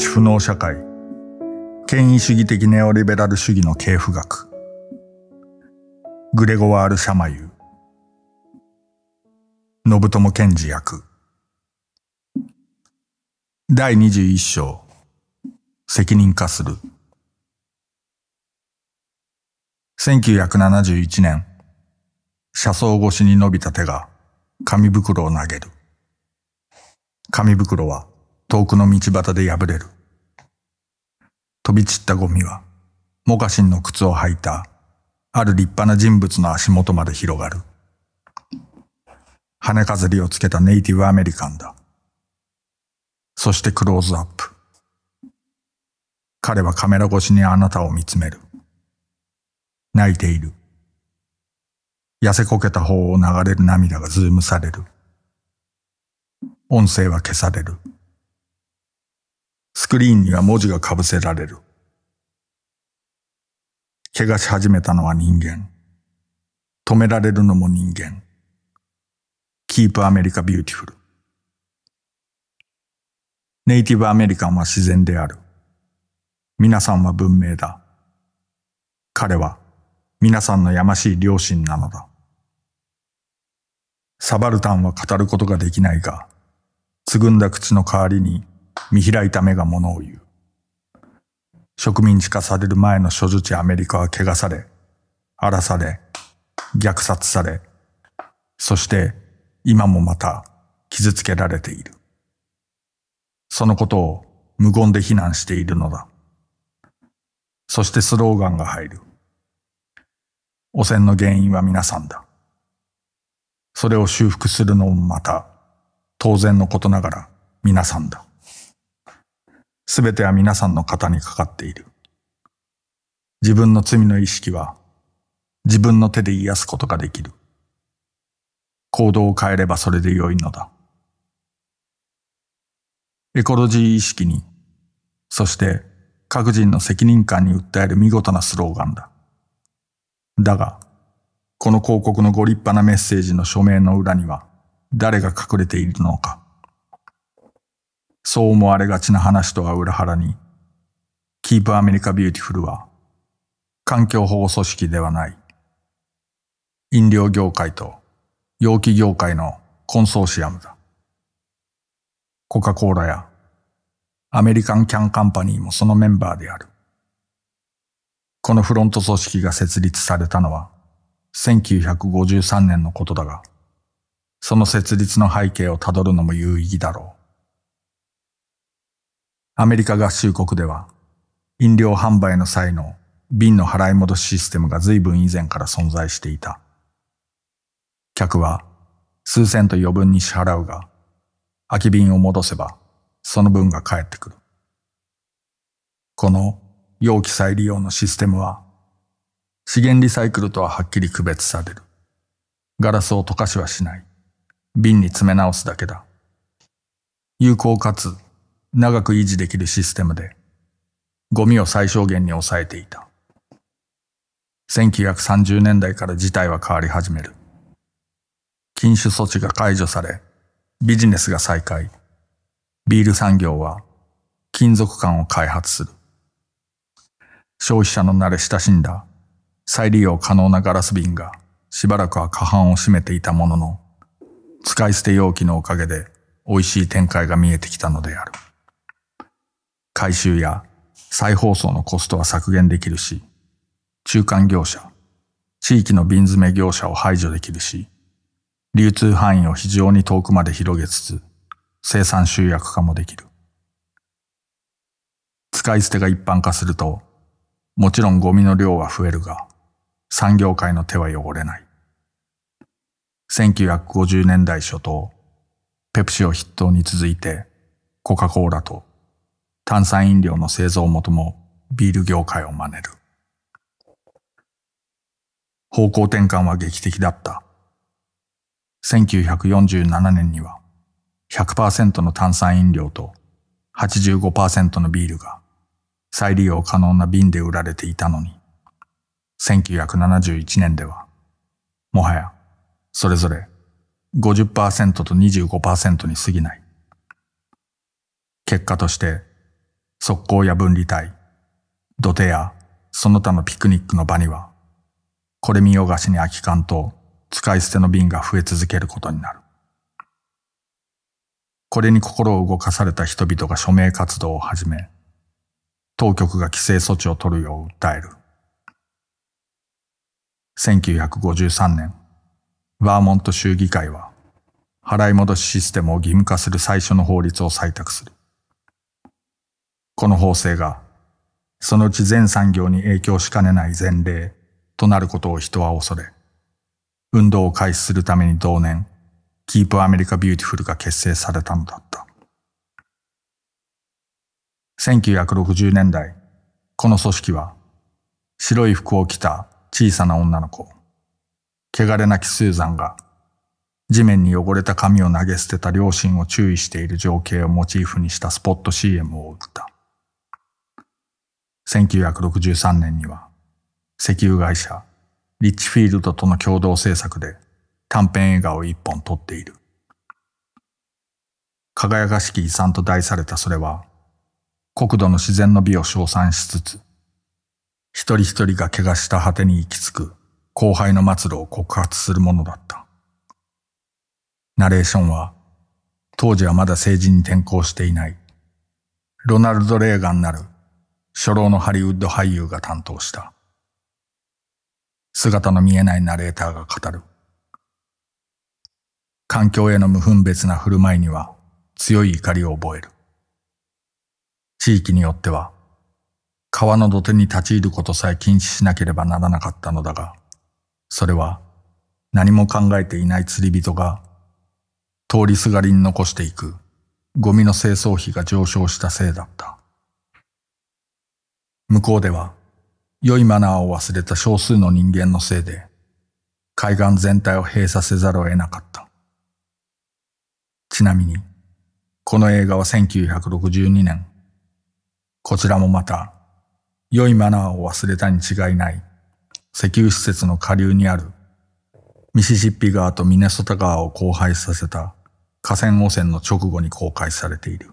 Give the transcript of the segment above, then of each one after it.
置不能社会、権威主義的ネオリベラル主義の系譜学、グレゴワール・シャマユー、信友賢治役、第21章、責任化する。1971年、車窓越しに伸びた手が紙袋を投げる。紙袋は遠くの道端で破れる。飛び散ったゴミは、モカシンの靴を履いた、ある立派な人物の足元まで広がる。羽飾りをつけたネイティブアメリカンだ。そしてクローズアップ。彼はカメラ越しにあなたを見つめる。泣いている。痩せこけた方を流れる涙がズームされる。音声は消される。スクリーンには文字がかぶせられる。怪我し始めたのは人間。止められるのも人間。キープアメリカビューティフル。ネイティブアメリカンは自然である。皆さんは文明だ。彼は皆さんのやましい両親なのだ。サバルタンは語ることができないが、つぐんだ口の代わりに見開いた目が物を言う。植民地化される前の諸属地アメリカは汚され、荒らされ、虐殺され、そして今もまた傷つけられている。そのことを無言で非難しているのだ。そしてスローガンが入る。汚染の原因は皆さんだ。それを修復するのもまた、当然のことながら皆さんだ。すべては皆さんの肩にかかっている。自分の罪の意識は自分の手で癒すことができる。行動を変えればそれで良いのだ。エコロジー意識に、そして各人の責任感に訴える見事なスローガンだ。だが、この広告のご立派なメッセージの署名の裏には誰が隠れているのか。そう思われがちな話とは裏腹に、キープアメリカビューティフルは、環境保護組織ではない、飲料業界と容器業界のコンソーシアムだ。コカ・コーラやアメリカン・キャン・カンパニーもそのメンバーである。このフロント組織が設立されたのは1953年のことだが、その設立の背景をたどるのも有意義だろう。アメリカ合衆国では、飲料販売の際の瓶の払い戻しシステムが随分以前から存在していた。客は数セント余分に支払うが、空き瓶を戻せばその分が返ってくる。この容器再利用のシステムは、資源リサイクルとははっきり区別される。ガラスを溶かしはしない。瓶に詰め直すだけだ。有効かつ長く維持できるシステムで、ゴミを最小限に抑えていた。1930年代から事態は変わり始める。禁酒措置が解除され、ビジネスが再開。ビール産業は金属管を開発する。消費者の慣れ親しんだ再利用可能なガラス瓶がしばらくは過半を占めていたものの、使い捨て容器のおかげで美味しい展開が見えてきたのである。回収や再放送のコストは削減できるし、中間業者、地域の瓶詰め業者を排除できるし、流通範囲を非常に遠くまで広げつつ、生産集約化もできる。使い捨てが一般化すると、もちろんゴミの量は増えるが、産業界の手は汚れない。1950年代初頭、ペプシを筆頭に続いて、コカ・コーラと炭酸飲料の製造元もビール業界を真似る。方向転換は劇的だった。1947年には100%の炭酸飲料と85%のビールが再利用可能な瓶で売られていたのに、1971年では、もはやそれぞれ50%と25%に過ぎない。結果として側溝や分離帯、土手やその他のピクニックの場には、これ見よがしに空き缶と使い捨ての瓶が増え続けることになる。これに心を動かされた人々が署名活動を始め、当局が規制措置を取るよう訴える。1953年、バーモント州議会は、払い戻しシステムを義務化する最初の法律を採択する。この法制が、そのうち全産業に影響しかねない前例となることを人は恐れ、運動を開始するために同年、キープアメリカビューティフルが結成されたのだった。1960年代、この組織は、白い服を着た小さな女の子、汚れなきスーザンが、地面に汚れた髪を投げ捨てた両親を注意している情景をモチーフにしたスポット CM を打った。1963年には、石油会社、リッチフィールドとの共同制作で短編映画を一本撮っている。輝かしき遺産と題されたそれは、国土の自然の美を称賛しつつ、一人一人が怪我した果てに行き着く後輩の末路を告発するものだった。ナレーションは、当時はまだ政治に転向していない、ロナルド・レーガンなる初老のハリウッド俳優が担当した。姿の見えないナレーターが語る。環境への無分別な振る舞いには強い怒りを覚える。地域によっては、川の土手に立ち入ることさえ禁止しなければならなかったのだが、それは何も考えていない釣り人が通りすがりに残していくゴミの清掃費が上昇したせいだった。向こうでは、良いマナーを忘れた少数の人間のせいで、海岸全体を閉鎖せざるを得なかった。ちなみに、この映画は1962年、こちらもまた、良いマナーを忘れたに違いない石油施設の下流にあるミシシッピ川とミネソタ川を交配させた河川汚染の直後に公開されている。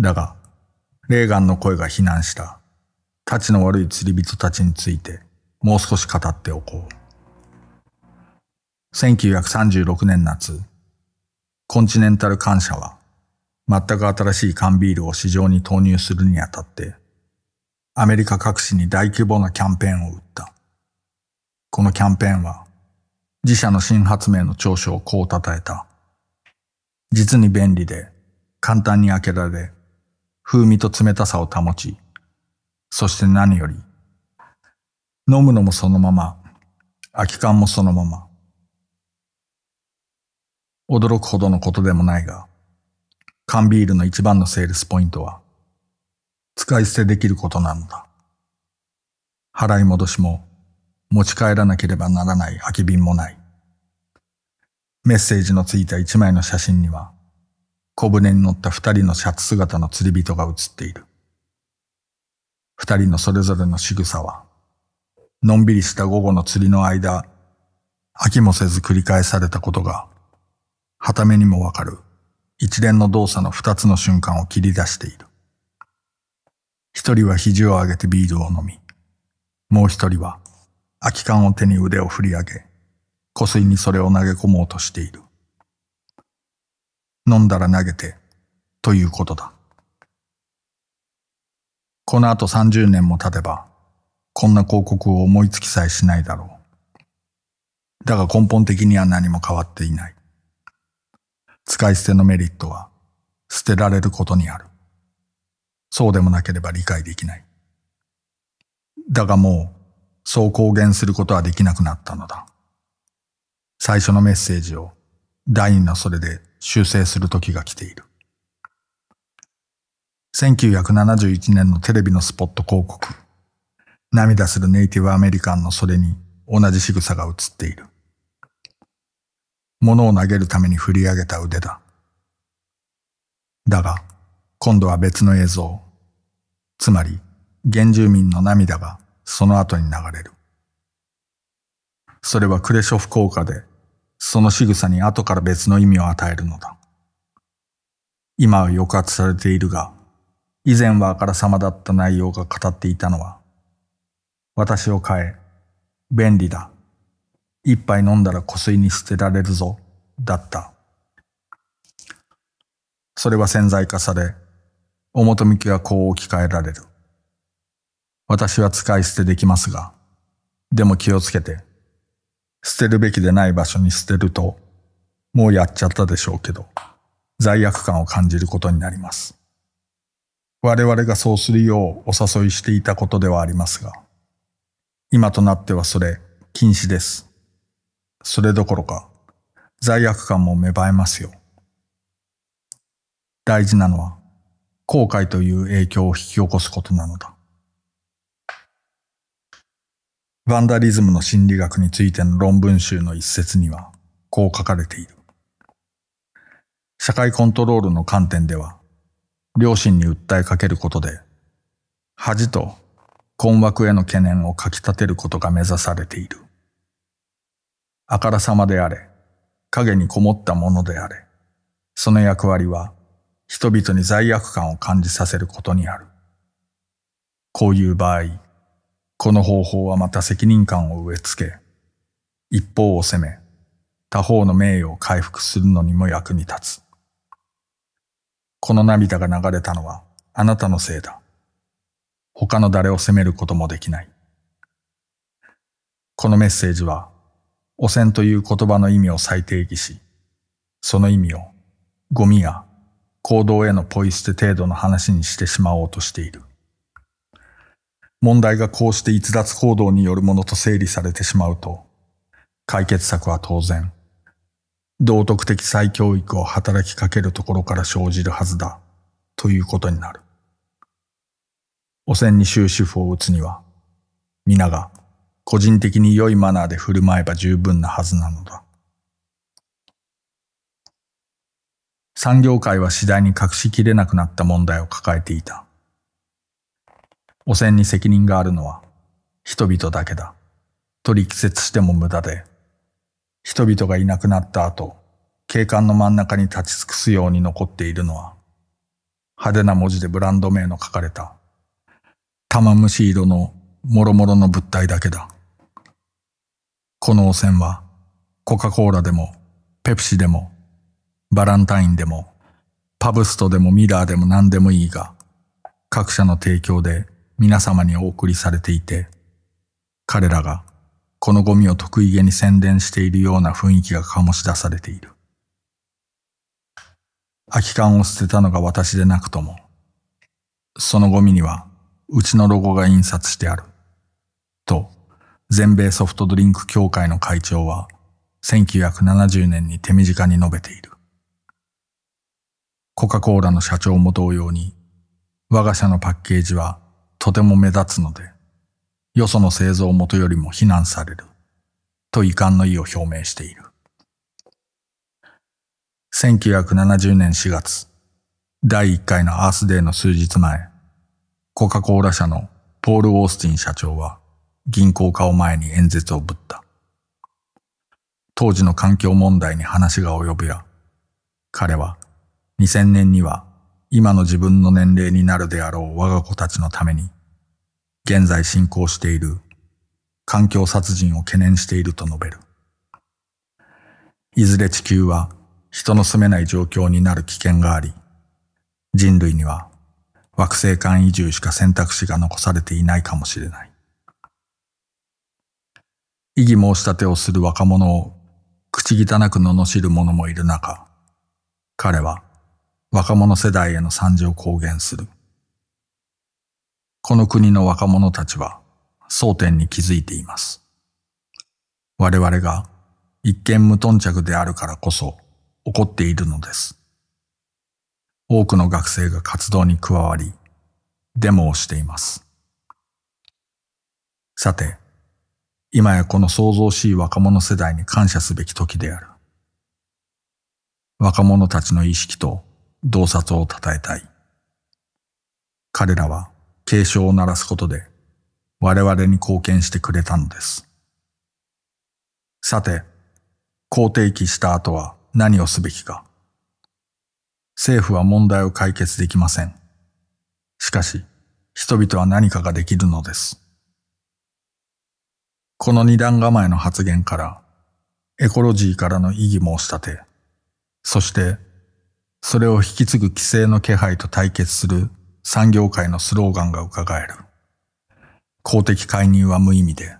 だが、レーガンの声が非難した。たちの悪い釣り人たちについて、もう少し語っておこう。1936年夏、コンチネンタル感謝は、全く新しい缶ビールを市場に投入するにあたって、アメリカ各地に大規模なキャンペーンを打った。このキャンペーンは、自社の新発明の長所をこう称えた。実に便利で、簡単に開けられ、風味と冷たさを保ち、そして何より、飲むのもそのまま、空き缶もそのまま。驚くほどのことでもないが、缶ビールの一番のセールスポイントは、使い捨てできることなのだ。払い戻しも、持ち帰らなければならない空き瓶もない。メッセージのついた一枚の写真には、小舟に乗った二人のシャツ姿の釣り人が映っている。二人のそれぞれの仕草は、のんびりした午後の釣りの間、飽きもせず繰り返されたことが、はためにもわかる一連の動作の二つの瞬間を切り出している。一人は肘を上げてビールを飲み、もう一人は空き缶を手に腕を振り上げ、湖水にそれを投げ込もうとしている。飲んだら投げて、ということだ。この後30年も経てば、こんな広告を思いつきさえしないだろう。だが根本的には何も変わっていない。使い捨てのメリットは、捨てられることにある。そうでもなければ理解できない。だがもう、そう公言することはできなくなったのだ。最初のメッセージを第二のそれで修正する時が来ている。1971年のテレビのスポット広告。涙するネイティブアメリカンのそれに同じ仕草が映っている。物を投げるために振り上げた腕だ。だが、今度は別の映像。つまり、原住民の涙がその後に流れる。それはクレショフ効果でその仕草に後から別の意味を与えるのだ。今は抑圧されているが、以前はあからさまだった内容が語っていたのは、私を変え、便利だ。一杯飲んだら湖水に捨てられるぞ、だった。それは潜在化され、表向きはこう置き換えられる。私は使い捨てできますが、でも気をつけて、捨てるべきでない場所に捨てると、もうやっちゃったでしょうけど、罪悪感を感じることになります。我々がそうするようお誘いしていたことではありますが、今となってはそれ禁止です。それどころか、罪悪感も芽生えますよ。大事なのは、後悔という影響を引き起こすことなのだ。バンダリズムの心理学についての論文集の一節には、こう書かれている。社会コントロールの観点では、両親に訴えかけることで、恥と困惑への懸念をかき立てることが目指されている。あからさまであれ、影にこもったものであれ、その役割は人々に罪悪感を感じさせることにある。こういう場合、この方法はまた責任感を植え付け、一方を責め、他方の名誉を回復するのにも役に立つ。この涙が流れたのはあなたのせいだ。他の誰を責めることもできない。このメッセージは、汚染という言葉の意味を再定義し、その意味をゴミや行動へのポイ捨て程度の話にしてしまおうとしている。問題がこうして逸脱行動によるものと整理されてしまうと、解決策は当然、道徳的再教育を働きかけるところから生じるはずだ、ということになる。汚染に終止符を打つには、皆が個人的に良いマナーで振る舞えば十分なはずなのだ。産業界は次第に隠しきれなくなった問題を抱えていた。汚染に責任があるのは人々だけだ。り季説しても無駄で、人々がいなくなった後、景観の真ん中に立ち尽くすように残っているのは、派手な文字でブランド名の書かれた、玉虫色のもろもろの物体だけだ。この汚染は、コカ・コーラでも、ペプシでも、バランタインでも、パブストでもミラーでも何でもいいが、各社の提供で皆様にお送りされていて、彼らがこのゴミを得意げに宣伝しているような雰囲気が醸し出されている。空き缶を捨てたのが私でなくとも、そのゴミにはうちのロゴが印刷してある。と、全米ソフトドリンク協会の会長は1970年に手短に述べている。コカ・コーラの社長も同様に、我が社のパッケージはとても目立つので、よその製造元よりも非難される、と遺憾の意を表明している。1970年4月、第1回のアースデーの数日前、コカ・コーラ社のポール・オースティン社長は銀行家を前に演説をぶった。当時の環境問題に話が及ぶや、彼は2000年には今の自分の年齢になるであろう我が子たちのために、現在進行している環境殺人を懸念していると述べる。いずれ地球は人の住めない状況になる危険があり、人類には惑星間移住しか選択肢が残されていないかもしれない。異議申し立てをする若者を口汚く罵る者もいる中、彼は若者世代への惨事を公言する。この国の若者たちは争点に気づいています。我々が一見無頓着であるからこそ起こっているのです。多くの学生が活動に加わり、デモをしています。さて、今やこの創造しい若者世代に感謝すべき時である。若者たちの意識と洞察を称えたい。彼らは警鐘を鳴らすことで我々に貢献してくれたのです。さて、肯定期した後は何をすべきか。政府は問題を解決できません。しかし、人々は何かができるのです。この二段構えの発言から、エコロジーからの異議申し立て、そしてそれを引き継ぐ規制の気配と対決する産業界のスローガンが伺える。公的介入は無意味で、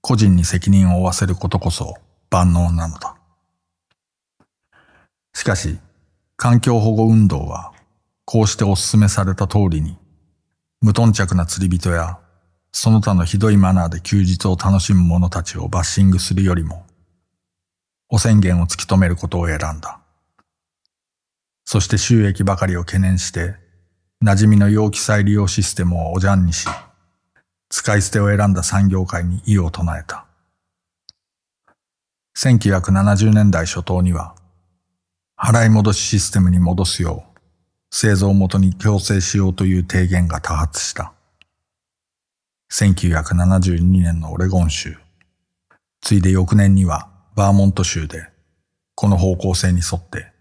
個人に責任を負わせることこそ万能なのだ。しかし、環境保護運動は、こうしてお勧めされた通りに、無頓着な釣り人や、その他のひどいマナーで休日を楽しむ者たちをバッシングするよりも、汚染源を突き止めることを選んだ。そして収益ばかりを懸念して、馴染みの容器再利用システムをおじゃんにし、使い捨てを選んだ産業界に異を唱えた。1970年代初頭には、払い戻しシステムに戻すよう、製造元に強制しようという提言が多発した。1972年のオレゴン州、ついで翌年にはバーモント州で、この方向性に沿って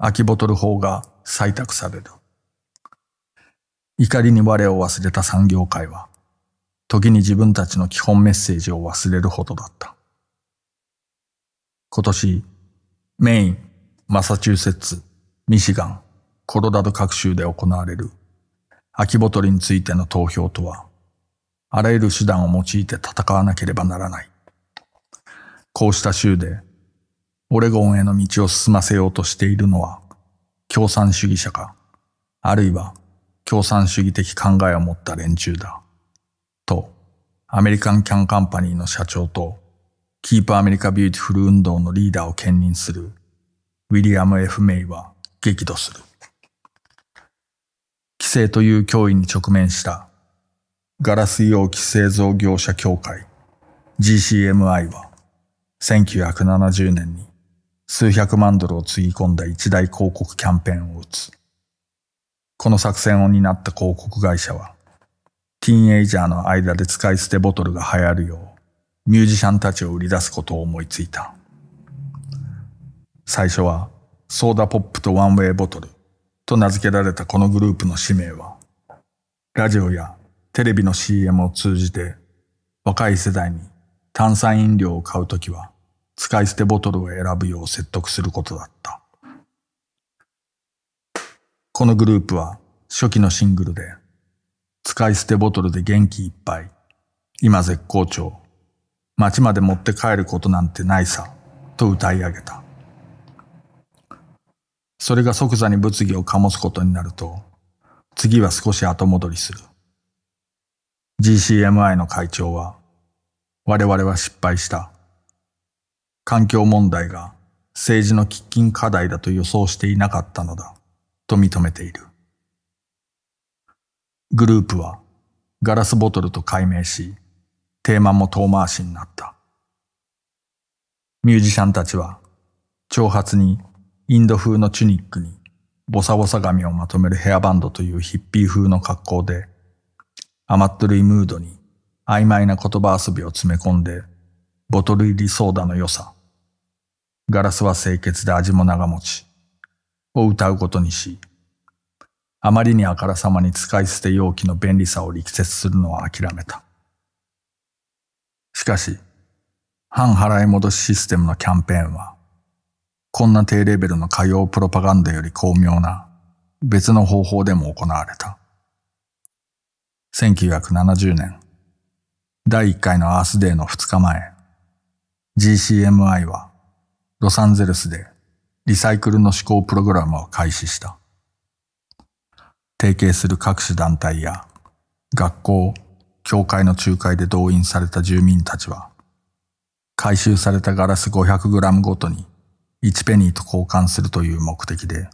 空きボトル法が採択される。怒りに我を忘れた産業界は、時に自分たちの基本メッセージを忘れるほどだった。今年、メイン、マサチューセッツ、ミシガン、コロラド各州で行われる空きボトルについての投票とは、あらゆる手段を用いて戦わなければならない。こうした州でオレゴンへの道を進ませようとしているのは、共産主義者か、あるいは共産主義的考えを持った連中だ。と、アメリカンキャンカンパニーの社長と、キープアメリカビューティフル運動のリーダーを兼任する、ウィリアム・ F・ メイは激怒する。規制という脅威に直面した、ガラス容器製造業者協会、GCMI は、1970年に数百万ドルをつぎ込んだ一大広告キャンペーンを打つ。この作戦を担った広告会社は、ティーンエイジャーの間で使い捨てボトルが流行るよう、ミュージシャンたちを売り出すことを思いついた。最初は、ソーダポップとワンウェイボトルと名付けられたこのグループの使命は、ラジオやテレビの CM を通じて、若い世代に炭酸飲料を買うときは、使い捨てボトルを選ぶよう説得することだった。このグループは初期のシングルで、使い捨てボトルで元気いっぱい、今絶好調、街まで持って帰ることなんてないさ、と歌い上げた。それが即座に物議を醸すことになると、次は少し後戻りする。GCMI の会長は、我々は失敗した。環境問題が政治の喫緊課題だと予想していなかったのだと認めている。グループはガラスボトルと改名し、テーマも遠回しになった。ミュージシャンたちは、長髪にインド風のチュニックにボサボサ髪をまとめるヘアバンドというヒッピー風の格好で、甘っとるいムードに曖昧な言葉遊びを詰め込んで、ボトル入りソーダの良さ、ガラスは清潔で味も長持ち。を歌うことにし、あまりにあからさまに使い捨て容器の便利さを力説するのは諦めた。しかし、反払い戻しシステムのキャンペーンは、こんな低レベルの歌謡プロパガンダより巧妙な別の方法でも行われた。1970年、第1回のアースデーの2日前、GCMI はロサンゼルスでリサイクルの試行プログラムを開始した。提携する各種団体や学校、教会の仲介で動員された住民たちは、回収されたガラス 500g ごとに1ペニーと交換するという目的で、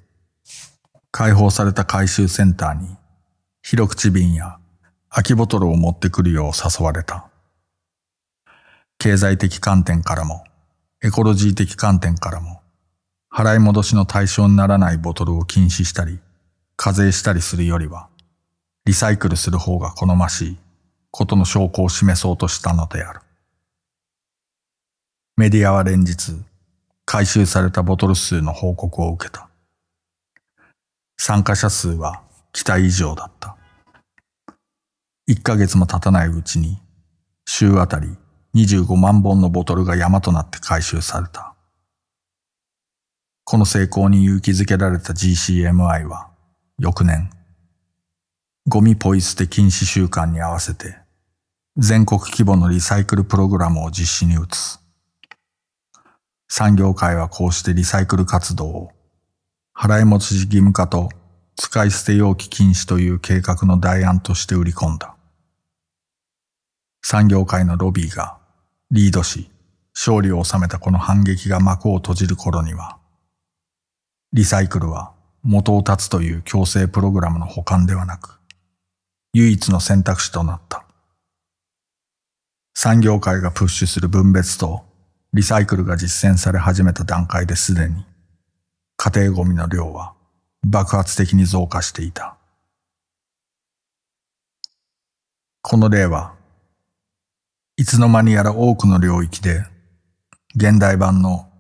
解放された回収センターに広口瓶や空きボトルを持ってくるよう誘われた。経済的観点からもエコロジー的観点からも、払い戻しの対象にならないボトルを禁止したり、課税したりするよりは、リサイクルする方が好ましいことの証拠を示そうとしたのである。メディアは連日、回収されたボトル数の報告を受けた。参加者数は期待以上だった。1ヶ月も経たないうちに、週あたり25万本のボトルが山となって回収された。この成功に勇気づけられた GCMI は、翌年、ゴミポイ捨て禁止週間に合わせて、全国規模のリサイクルプログラムを実施に移す。産業界はこうしてリサイクル活動を、払い持ち義務化と使い捨て容器禁止という計画の代案として売り込んだ。産業界のロビーがリードし、勝利を収めたこの反撃が幕を閉じる頃には、リサイクルは元を立つという強制プログラムの補完ではなく、唯一の選択肢となった。産業界がプッシュする分別とリサイクルが実践され始めた段階ですでに、家庭ゴミの量は爆発的に増加していた。この例はいつの間にやら多くの領域で、現代版の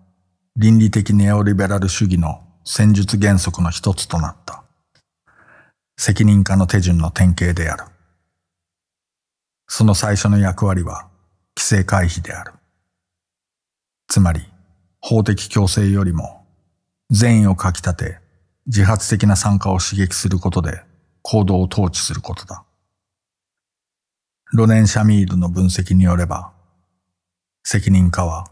倫理的ネオリベラル主義の戦術原則の一つとなった。責任家の手順の典型である。その最初の役割は、規制回避である。つまり、法的強制よりも、善意をかき立て、自発的な参加を刺激することで行動を統治することだ。ロネン・シャミールの分析によれば、責任家は、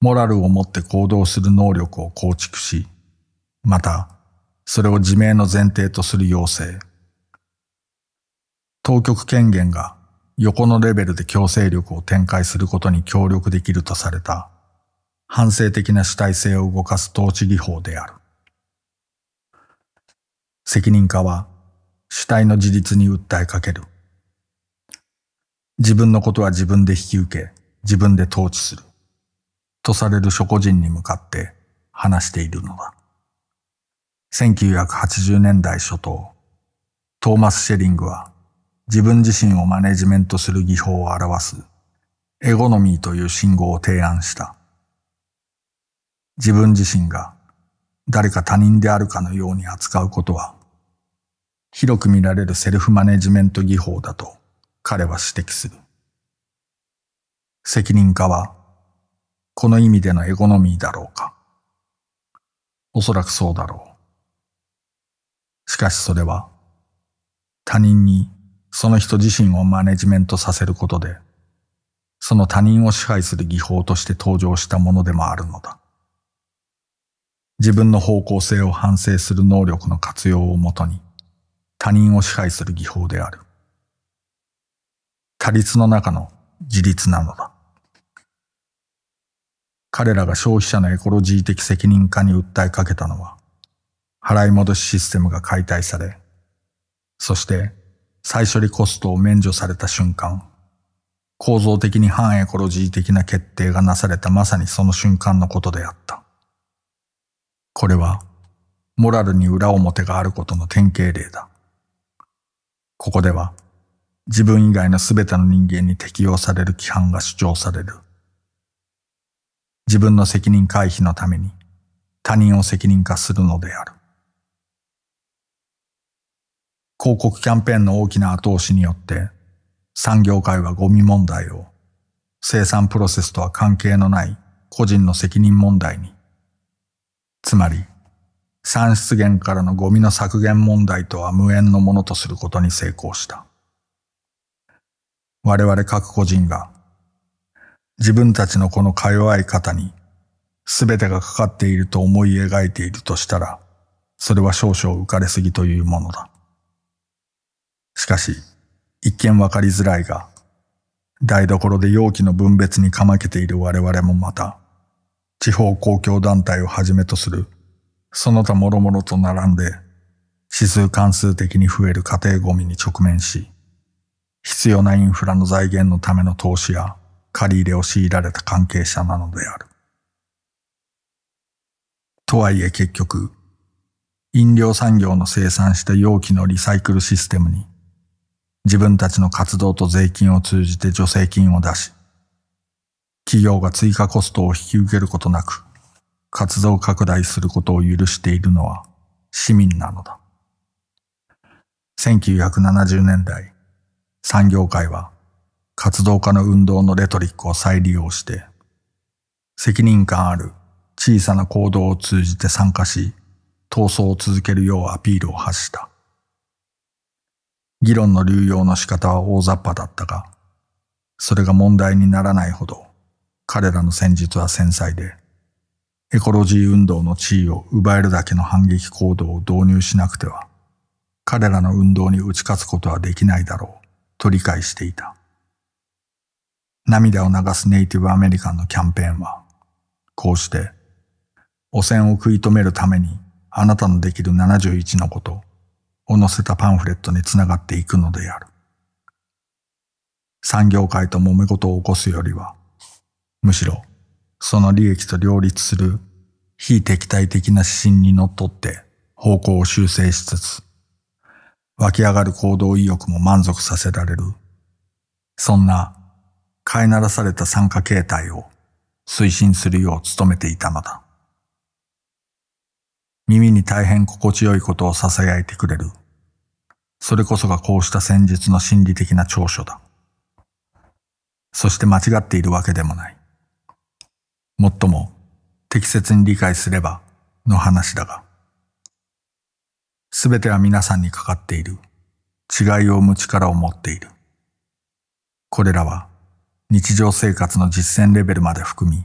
モラルを持って行動する能力を構築し、また、それを自明の前提とする要請。当局権限が横のレベルで強制力を展開することに協力できるとされた、反省的な主体性を動かす統治技法である。責任家は主体の自立に訴えかける。自分のことは自分で引き受け、自分で統治する。とされる諸個人に向かって話しているのだ。1980年代初頭、トーマス・シェリングは自分自身をマネジメントする技法を表すエゴノミーという信号を提案した。自分自身が誰か他人であるかのように扱うことは広く見られるセルフマネジメント技法だと彼は指摘する。責任家は、この意味でのエコノミーだろうか。おそらくそうだろう。しかしそれは、他人にその人自身をマネジメントさせることで、その他人を支配する技法として登場したものでもあるのだ。自分の方向性を反省する能力の活用をもとに、他人を支配する技法である。他律の中の自立なのだ。彼らが消費者のエコロジー的責任化に訴えかけたのは、払い戻しシステムが解体され、そして再処理コストを免除された瞬間、構造的に反エコロジー的な決定がなされたまさにその瞬間のことであった。これは、モラルに裏表があることの典型例だ。ここでは、自分以外の全ての人間に適用される規範が主張される。自分の責任回避のために他人を責任化するのである。広告キャンペーンの大きな後押しによって産業界はゴミ問題を生産プロセスとは関係のない個人の責任問題に、つまり産出源からのゴミの削減問題とは無縁のものとすることに成功した。我々各個人が自分たちのこのか弱い方に全てがかかっていると思い描いているとしたら、それは少々浮かれすぎというものだ。しかし、一見わかりづらいが、台所で容器の分別にかまけている我々もまた、地方公共団体をはじめとする、その他諸々と並んで、指数関数的に増える家庭ゴミに直面し、必要なインフラの財源のための投資や借り入れを強いられた関係者なのである。とはいえ結局、飲料産業の生産した容器のリサイクルシステムに自分たちの活動と税金を通じて助成金を出し、企業が追加コストを引き受けることなく活動拡大することを許しているのは市民なのだ。1970年代、産業界は活動家の運動のレトリックを再利用して責任感ある小さな行動を通じて参加し闘争を続けるようアピールを発した。議論の流用の仕方は大雑把だったが、それが問題にならないほど彼らの戦術は繊細で、エコロジー運動の地位を奪えるだけの反撃行動を導入しなくては、彼らの運動に打ち勝つことはできないだろう。取り返していた。涙を流すネイティブアメリカンのキャンペーンは、こうして、汚染を食い止めるためにあなたのできる71のことを載せたパンフレットにつながっていくのである。産業界と揉め事を起こすよりは、むしろその利益と両立する非敵対的な指針に則っって方向を修正しつつ、湧き上がる行動意欲も満足させられる。そんな飼いならされた参加形態を推進するよう努めていたのだ。耳に大変心地よいことを囁いてくれる。それこそがこうした戦術の心理的な長所だ。そして間違っているわけでもない。もっとも適切に理解すればの話だが。すべては皆さんにかかっている。違いを生む力を持っている。これらは日常生活の実践レベルまで含み、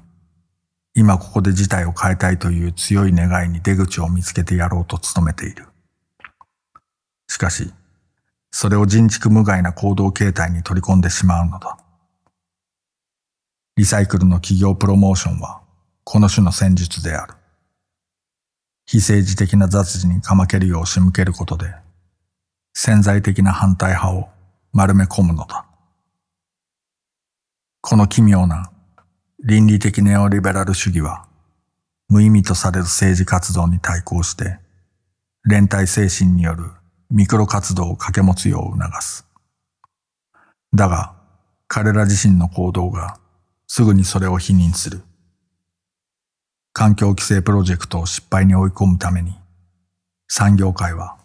今ここで事態を変えたいという強い願いに出口を見つけてやろうと努めている。しかし、それを人畜無害な行動形態に取り込んでしまうのだ。リサイクルの企業プロモーションはこの種の戦術である。非政治的な雑事にかまけるよう仕向けることで、潜在的な反対派を丸め込むのだ。この奇妙な倫理的ネオリベラル主義は、無意味とされる政治活動に対抗して、連帯精神によるミクロ活動を掛け持つよう促す。だが、彼ら自身の行動がすぐにそれを否認する。環境規制プロジェクトを失敗に追い込むために、産業界は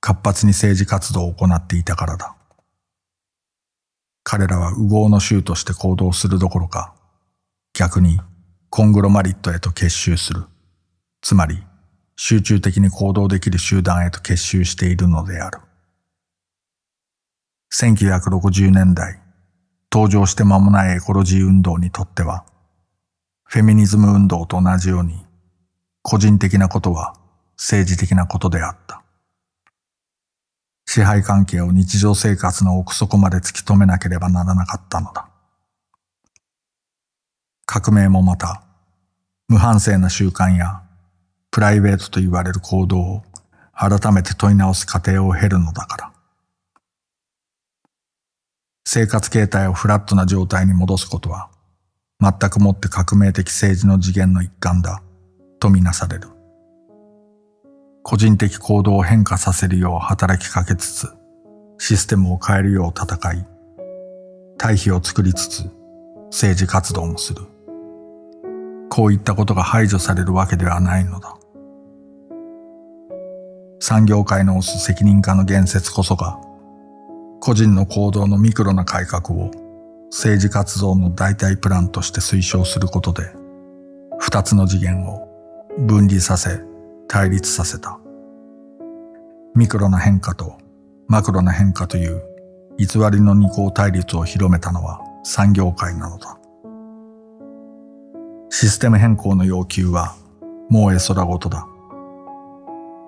活発に政治活動を行っていたからだ。彼らは右往の衆として行動するどころか、逆にコングロマリットへと結集する。つまり、集中的に行動できる集団へと結集しているのである。1960年代、登場して間もないエコロジー運動にとっては、フェミニズム運動と同じように、個人的なことは政治的なことであった。支配関係を日常生活の奥底まで突き止めなければならなかったのだ。革命もまた、無反省な習慣や、プライベートと言われる行動を改めて問い直す過程を経るのだから。生活形態をフラットな状態に戻すことは全くもって革命的政治の次元の一環だ、とみなされる。個人的行動を変化させるよう働きかけつつ、システムを変えるよう戦い、対比を作りつつ、政治活動もする。こういったことが排除されるわけではないのだ。産業界の推す責任家の言説こそが、個人の行動のミクロな改革を政治活動の代替プランとして推奨することで、二つの次元を分離させ、対立させた。ミクロな変化とマクロな変化という偽りの二項対立を広めたのは産業界なのだ。システム変更の要求はもう絵空とだ。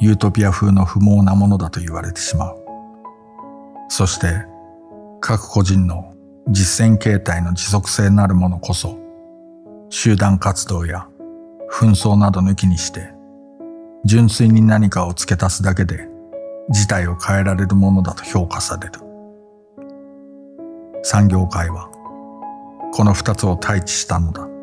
ユートピア風の不毛なものだと言われてしまう。そして、各個人の実践形態の持続性なるものこそ、集団活動や紛争など抜きにして、純粋に何かを付け足すだけで事態を変えられるものだと評価される。産業界は、この二つを対峙したのだ。